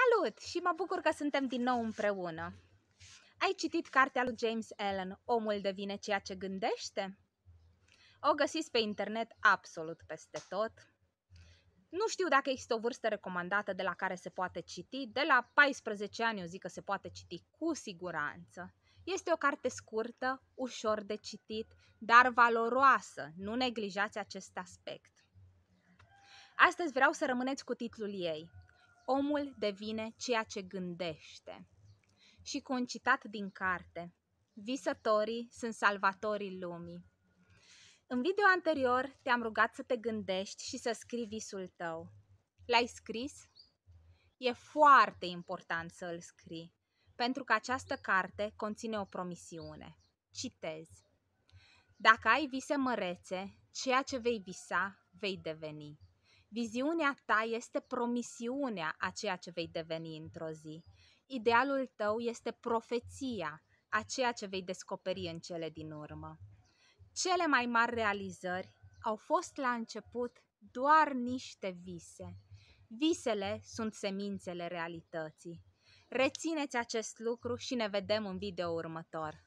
Salut și mă bucur că suntem din nou împreună. Ai citit cartea lui James Allen, Omul devine ceea ce gândește? O găsiți pe internet absolut peste tot. Nu știu dacă există o vârstă recomandată de la care se poate citi. De la 14 ani eu zic că se poate citi cu siguranță. Este o carte scurtă, ușor de citit, dar valoroasă. Nu neglijați acest aspect. Astăzi vreau să rămâneți cu titlul ei, Omul devine ceea ce gândește. Și cu un citat din carte, visătorii sunt salvatorii lumii. În video anterior te-am rugat să te gândești și să scrii visul tău. L-ai scris? E foarte important să îl scrii, pentru că această carte conține o promisiune. Citez. Dacă ai vise mărețe, ceea ce vei visa vei deveni. Viziunea ta este promisiunea a ceea ce vei deveni într-o zi. Idealul tău este profeția a ceea ce vei descoperi în cele din urmă. Cele mai mari realizări au fost la început doar niște vise. Visele sunt semințele realității. Rețineți acest lucru și ne vedem în video următor.